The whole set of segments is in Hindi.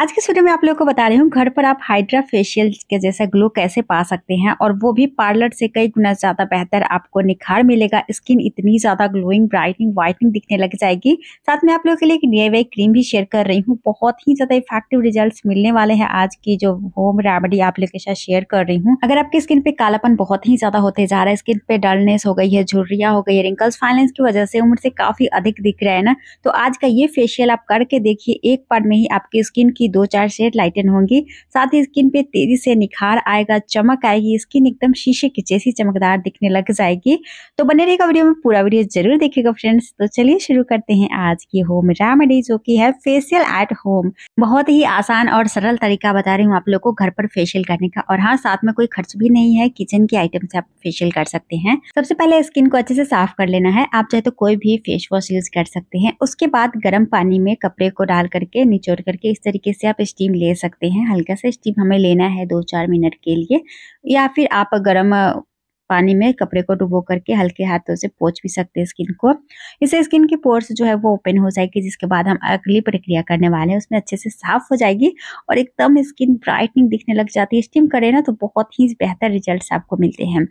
आज के वीडियो में आप लोगों को बता रही हूँ घर पर आप हाइड्रा फेशियल के जैसा ग्लो कैसे पा सकते हैं और वो भी पार्लर से कई गुना ज़्यादा बेहतर आपको निखार मिलेगा स्किन इतनी ज़्यादा ग्लोइंग ब्राइटनिंग व्हाइटनिंग दिखने लग जाएगी साथ में आप लोगों के लिए एक डी वे क्रीम भी शेयर कर रही हूँ बहुत ही ज़्यादा इफेक्टिव रिजल्ट मिलने वाले हैं आज की जो होम रेमेडी आप लोग के साथ शेयर कर रही हूँ अगर आपकी स्किन पे कालापन बहुत ही ज़्यादा होते जा रहा है स्किन पे डलनेस हो गई है झुर्रिया हो गई है रिंकल्स फाइनेंस की वजह से उम्र से काफ़ी अधिक दिख रहा है ना तो आज का ये फेशियल आप करके देखिए एक बार में ही आपकी स्किन की दो चार शेड लाइटन होंगी साथ ही स्किन पे तेजी से निखार आएगा चमक आएगी स्किन एकदम शीशे की जैसी चमकदार दिखने लग जाएगी तो बने रहेगा वीडियो में पूरा वीडियो जरूर देखेगा फ्रेंड्स तो चलिए शुरू करते हैं आज की होम रेमेडी जो की है फेशियल एट होम बहुत ही आसान और सरल तरीका बता रही हूँ आप लोग को घर पर फेशियल करने का और हाँ साथ में कोई खर्च भी नहीं है किचन के आइटम से आप फेशियल कर सकते हैं सबसे पहले स्किन को अच्छे से साफ कर लेना है आप चाहे तो कोई भी फेस वॉश यूज कर सकते हैं उसके बाद गर्म पानी में कपड़े को डाल करके निचोड़ करके इस तरीके से आप स्टीम ले सकते हैं हल्का सा स्टीम हमें लेना है दो चार मिनट के लिए या फिर आप गर्म पानी में कपड़े को डुबो करके हल्के हाथों से पोछ भी सकते हैं स्किन को इससे स्किन की पोर्स जो है वो ओपन हो जाएगी जिसके बाद हम अगली प्रक्रिया करने वाले हैं उसमें अच्छे से साफ हो जाएगी और एकदम स्किन ब्राइटनिंग दिखने लग जाती है स्टीम करें ना तो बहुत ही बेहतर रिजल्ट आपको मिलते हैं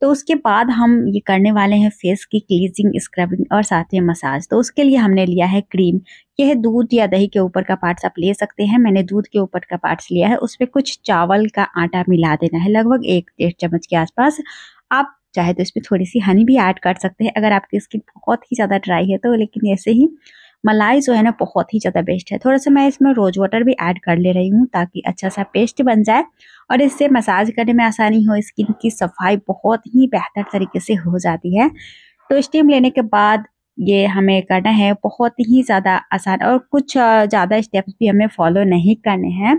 तो उसके बाद हम ये करने वाले हैं फेस की क्लीजिंग स्क्रबिंग और साथ ही मसाज तो उसके लिए हमने लिया है क्रीम यह दूध या दही के ऊपर का पार्ट्स आप ले सकते हैं मैंने दूध के ऊपर का पार्ट्स लिया है उस पर कुछ चावल का आटा मिला देना है लगभग एक डेढ़ चम्मच के आसपास आप चाहे तो इसमें थोड़ी सी हनी भी ऐड कर सकते हैं अगर आपकी स्किन बहुत ही ज़्यादा ड्राई है तो लेकिन ऐसे ही मलाई जो है ना बहुत ही ज़्यादा बेस्ट है थोड़ा सा मैं इसमें रोज़ वाटर भी ऐड कर ले रही हूँ ताकि अच्छा सा पेस्ट बन जाए और इससे मसाज करने में आसानी हो स्किन की सफाई बहुत ही बेहतर तरीके से हो जाती है तो स्टीम लेने के बाद ये हमें करना है बहुत ही ज़्यादा आसान और कुछ ज़्यादा स्टेप्स भी हमें फॉलो नहीं करने हैं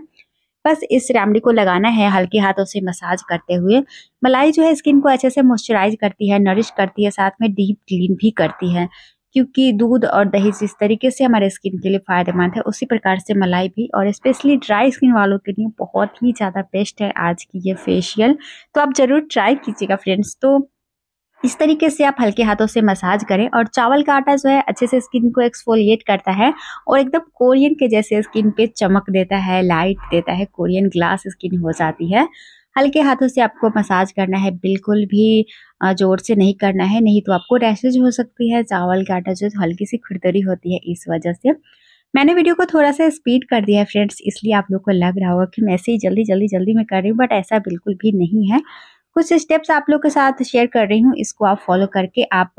बस इस रेमडी को लगाना है हल्के हाथों से मसाज करते हुए मलाई जो है स्किन को अच्छे से मॉइस्चराइज करती है नरिश करती है साथ में डीप क्लीन भी करती है क्योंकि दूध और दही जिस तरीके से हमारे स्किन के लिए फ़ायदेमंद है उसी प्रकार से मलाई भी और स्पेशली ड्राई स्किन वालों के लिए बहुत ही ज़्यादा बेस्ट है आज की ये फेशियल तो आप ज़रूर ट्राई कीजिएगा फ्रेंड्स तो इस तरीके से आप हल्के हाथों से मसाज करें और चावल का आटा जो है अच्छे से स्किन को एक्सफोलिएट करता है और एकदम कोरियन के जैसे स्किन पे चमक देता है लाइट देता है कोरियन ग्लास स्किन हो जाती है हल्के हाथों से आपको मसाज करना है बिल्कुल भी जोर से नहीं करना है नहीं तो आपको रैसेज हो सकती है चावल का आटा जो हल्की सी खुरदरी होती है इस वजह से मैंने वीडियो को थोड़ा सा स्पीड कर दिया है फ्रेंड्स इसलिए आप लोग को लग रहा होगा कि मैं ऐसे ही जल्दी जल्दी जल्दी मैं कर रही हूँ बट ऐसा बिल्कुल भी नहीं है कुछ स्टेप्स आप लोग के साथ शेयर कर रही हूँ इसको आप फॉलो करके आप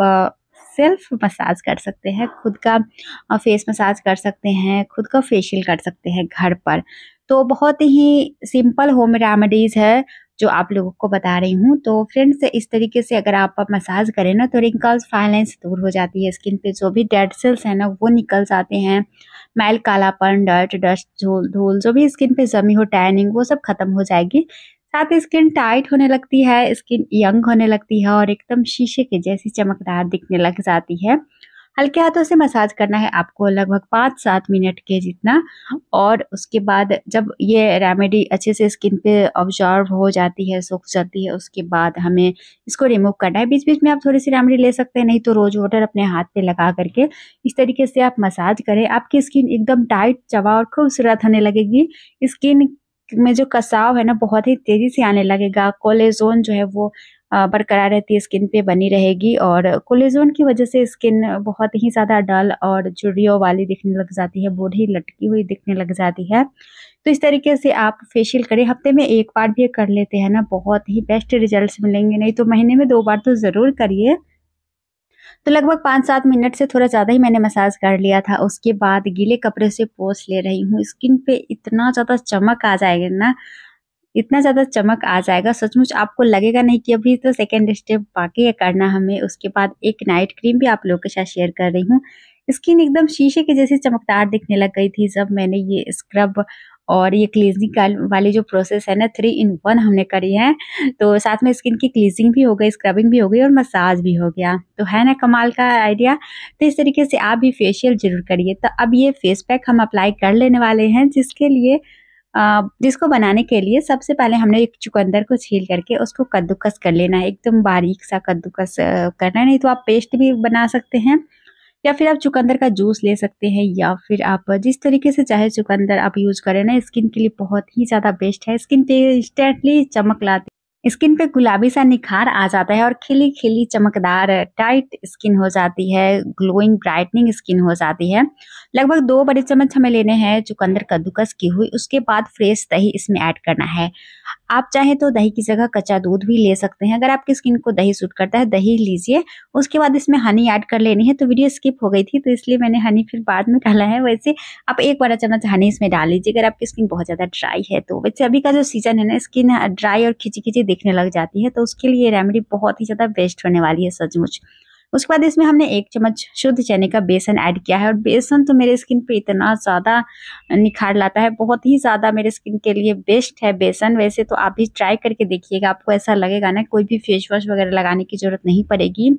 सेल्फ मसाज कर सकते हैं खुद का फेस मसाज कर सकते हैं खुद का फेशियल कर सकते हैं घर पर तो बहुत ही सिंपल होम रेमेडीज़ है जो आप लोगों को बता रही हूँ तो फ्रेंड्स इस तरीके से अगर आप मसाज करें ना तो रिंकल्स फाइलेंस दूर हो जाती है स्किन पे जो भी डेड सेल्स हैं ना वो निकल जाते हैं मैल कालापन डर्ट डस्ट झोल धूल जो भी स्किन पे जमी हो टैनिंग वो सब खत्म हो जाएगी साथ ही स्किन टाइट होने लगती है स्किन यंग होने लगती है और एकदम शीशे के जैसी चमकदार दिखने लग जाती है हल्के हाथों से मसाज करना है आपको लगभग पाँच सात मिनट के जितना और उसके बाद जब ये रेमेडी अच्छे से स्किन पे ऑब्जॉर्व हो जाती है सूख जाती है उसके बाद हमें इसको रिमूव करना है बीच बीच में आप थोड़ी सी रेमेडी ले सकते हैं नहीं तो रोज वाटर अपने हाथ पे लगा करके इस तरीके से आप मसाज करें आपकी स्किन एकदम टाइट चवा और खूबसूरत होने लगेगी स्किन में जो कसाव है ना बहुत ही तेजी से आने लगेगा कोलेजोन जो है वो बरकरार रहती है स्किन पे बनी रहेगी और कोलेजोन की वजह से स्किन बहुत ही ज़्यादा डल और जुड़ियों वाली दिखने लग जाती है बूढ़ी लटकी हुई दिखने लग जाती है तो इस तरीके से आप फेशियल करें हफ्ते में एक बार भी कर लेते हैं ना बहुत ही बेस्ट रिजल्ट मिलेंगे नहीं तो महीने में दो बार तो ज़रूर करिए तो लगभग पाँच सात मिनट से थोड़ा ज़्यादा ही मैंने मसाज कर लिया था उसके बाद गीले कपड़े से पोस ले रही हूँ स्किन पे इतना ज़्यादा चमक आ जाएगा ना इतना ज्यादा चमक आ जाएगा सचमुच आपको लगेगा नहीं कि अभी तो सेकेंड स्टेप बाकी है करना हमें उसके बाद एक नाइट क्रीम भी आप लोगों के साथ शेयर कर रही हूँ स्किन एकदम शीशे के जैसे चमकदार दिखने लग गई थी जब मैंने ये स्क्रब और ये क्लीजिंग वाली जो प्रोसेस है ना थ्री इन वन हमने करी है तो साथ में स्किन की क्लीजिंग भी हो गई स्क्रबिंग भी हो गई और मसाज भी हो गया तो है ना कमाल का आइडिया तो इस तरीके से आप भी फेशियल जरूर करिए तो अब ये फेस पैक हम अप्लाई कर लेने वाले हैं जिसके लिए जिसको बनाने के लिए सबसे पहले हमने एक चुकंदर को छील करके उसको कद्दूकस कर लेना है एकदम बारीक सा कद्दूकस करना नहीं तो आप पेस्ट भी बना सकते हैं या फिर आप चुकंदर का जूस ले सकते हैं या फिर आप जिस तरीके से चाहे चुकंदर आप यूज़ करें ना स्किन के लिए बहुत ही ज़्यादा बेस्ट है स्किन पे इंस्टेंटली चमक लाती स्किन पे गुलाबी सा निखार आ जाता है और खिली खिली चमकदार टाइट स्किन हो जाती है ग्लोइंग ब्राइटनिंग स्किन हो जाती है लगभग दो बड़े चम्मच हमें लेने हैं चुकंदर कद्दूकस की हुई उसके बाद फ्रेश दही इसमें ऐड करना है आप चाहे तो दही की जगह कच्चा दूध भी ले सकते हैं अगर आपकी स्किन को दही सूट करता है दही लीजिए उसके बाद इसमें हनी ऐड कर लेनी है तो वीडियो स्किप हो गई थी तो इसलिए मैंने हनी फिर बाद में डाला है वैसे आप एक बड़ा चम्मच हनी इसमें डाल लीजिए अगर आपकी स्किन बहुत ज़्यादा ड्राई है तो वैसे अभी का जो सीजन है ना स्किन ड्राई और खिंची खिंची दिखने लग जाती है तो उसके लिए रेमेडी बहुत ही ज़्यादा बेस्ट होने वाली है सचमुच उसके बाद इसमें हमने एक चम्मच शुद्ध चने का बेसन ऐड किया है और बेसन तो मेरे स्किन पे इतना ज़्यादा निखार लाता है बहुत ही ज़्यादा मेरे स्किन के लिए बेस्ट है बेसन वैसे तो आप भी ट्राई करके देखिएगा आपको ऐसा लगेगा ना कोई भी फेस वॉश वगैरह लगाने की ज़रूरत नहीं पड़ेगी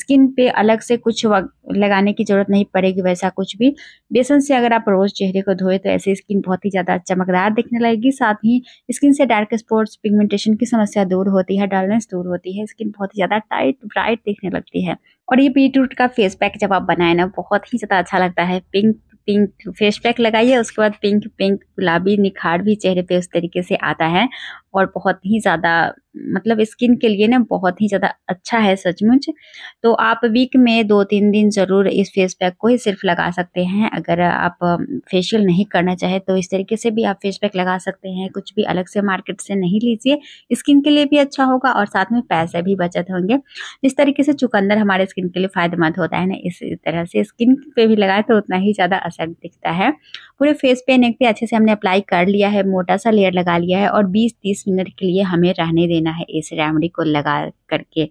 स्किन पे अलग से कुछ लगाने की ज़रूरत नहीं पड़ेगी वैसा कुछ भी बेसन से अगर आप रोज़ चेहरे को धोए तो ऐसे स्किन बहुत ही ज़्यादा चमकदार अच्छा दिखने लगेगी साथ ही स्किन से डार्क स्पॉट्स पिगमेंटेशन की समस्या दूर होती है डलनेस दूर होती है स्किन बहुत ही ज़्यादा टाइट ब्राइट दिखने लगती है और ये बीटरूट का फेस पैक जब आप बनाए ना बहुत ही ज़्यादा अच्छा लगता है पिंक पिंक फेस पैक लगाइए उसके बाद पिंक पिंक गुलाबी निखार भी चेहरे पे उस तरीके से आता है और बहुत ही ज़्यादा मतलब स्किन के लिए ना बहुत ही ज़्यादा अच्छा है सचमुच तो आप वीक में दो तीन दिन ज़रूर इस फेस पैक को ही सिर्फ लगा सकते हैं अगर आप फेशियल नहीं करना चाहे तो इस तरीके से भी आप फेस पैक लगा सकते हैं कुछ भी अलग से मार्केट से नहीं लीजिए स्किन के लिए भी अच्छा होगा और साथ में पैसे भी बचत होंगे जिस तरीके से चुकंदर हमारे स्किन के लिए फ़ायदेमंद होता है ना इस तरह से स्किन पर भी लगाए तो उतना ही ज़्यादा असर दिखता है पूरे फेस पे नेक पे अच्छे से हमने अप्लाई कर लिया है मोटा सा लेयर लगा लिया है और 20-30 मिनट के लिए हमें रहने देना है इस रेमडी को लगा करके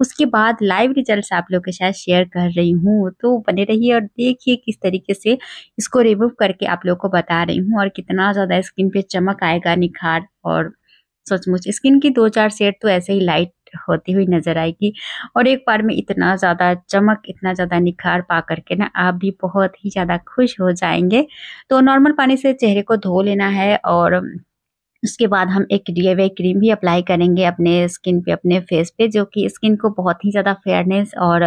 उसके बाद लाइव रिजल्ट्स आप लोग के साथ शेयर कर रही हूँ तो बने रहिए और देखिए किस तरीके से इसको रिमूव करके आप लोग को बता रही हूँ और कितना ज़्यादा स्किन पे चमक आएगा निखार और सचमुच स्किन की दो चार सेट तो ऐसे ही लाइट होती हुई नजर आएगी और एक बार में इतना ज़्यादा चमक इतना ज़्यादा निखार पा करके ना आप भी बहुत ही ज़्यादा खुश हो जाएंगे तो नॉर्मल पानी से चेहरे को धो लेना है और उसके बाद हम एक डी क्रीम भी अप्लाई करेंगे अपने स्किन पे अपने फेस पे जो कि स्किन को बहुत ही ज़्यादा फेयरनेस और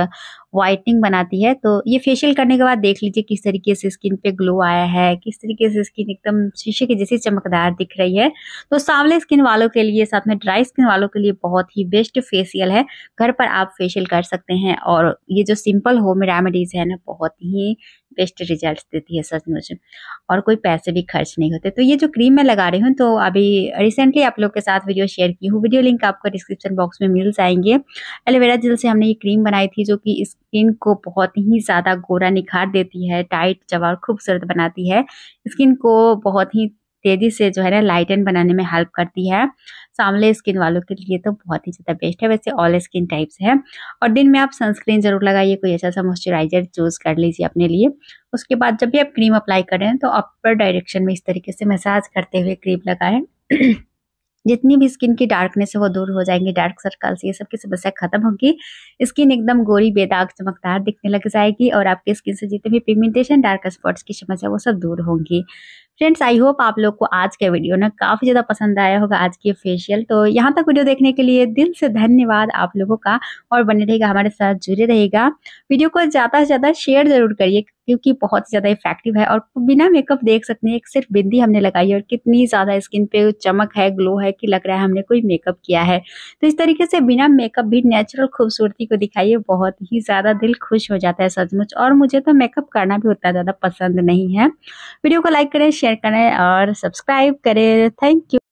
वाइटनिंग बनाती है तो ये फेशियल करने के बाद देख लीजिए किस तरीके से स्किन पे ग्लो आया है किस तरीके से स्किन एकदम शीशे के जैसी चमकदार दिख रही है तो सांवले स्किन वालों के लिए साथ में ड्राई स्किन वालों के लिए बहुत ही बेस्ट फेशियल है घर पर आप फेशियल कर सकते हैं और ये जो सिंपल होम रेमेडीज़ है ना बहुत ही बेस्ट रिजल्ट देती है सचमुच और कोई पैसे भी खर्च नहीं होते तो ये जो क्रीम मैं लगा रही हूँ तो अभी रिसेंटली आप लोग के साथ वीडियो शेयर की हूँ वीडियो लिंक आपको डिस्क्रिप्शन बॉक्स में मिल जाएंगे एलोवेरा जेल से हमने ये क्रीम बनाई थी जो कि स्किन को बहुत ही ज़्यादा गोरा निखार देती है टाइट जवाब खूबसूरत बनाती है स्किन को बहुत ही तेजी से जो है ना लाइटन बनाने में हेल्प करती है सांवले स्किन वालों के लिए तो बहुत ही ज़्यादा बेस्ट है वैसे ऑल स्किन टाइप्स है और दिन में आप सनस्क्रीन ज़रूर लगाइए कोई अच्छा सा मॉइस्चराइजर चूज़ कर लीजिए अपने लिए उसके बाद जब भी आप क्रीम अप्लाई करें तो अपर डायरेक्शन में इस तरीके से मसाज करते हुए क्रीम लगाएं जितनी भी स्किन की डार्कनेस है वो दूर हो जाएंगी डार्क सर्कल्स ये सब की समस्या खत्म होगी स्किन एकदम गोरी बेदाग चमकदार दिखने लग जाएगी और आपके स्किन से जितने भी पिगमेंटेशन डार्क स्पॉट्स की समस्या वो सब दूर होंगी फ्रेंड्स आई होप आप लोग को आज का वीडियो ना काफ़ी ज़्यादा पसंद आया होगा आज की फेशियल तो यहाँ तक वीडियो देखने के लिए दिल से धन्यवाद आप लोगों का और बने रहेगा हमारे साथ जुड़े रहेगा वीडियो को ज़्यादा से ज़्यादा शेयर ज़रूर करिए क्योंकि बहुत ज़्यादा इफेक्टिव है और बिना मेकअप देख सकते हैं सिर्फ बिंदी हमने लगाई है और कितनी ज़्यादा स्किन पे चमक है ग्लो है कि लग रहा है हमने कोई मेकअप किया है तो इस तरीके से बिना मेकअप भी नेचुरल खूबसूरती को दिखाइए बहुत ही ज़्यादा दिल खुश हो जाता है सचमुच और मुझे तो मेकअप करना भी उतना ज़्यादा पसंद नहीं है वीडियो को लाइक करें शेयर करें और सब्सक्राइब करें थैंक यू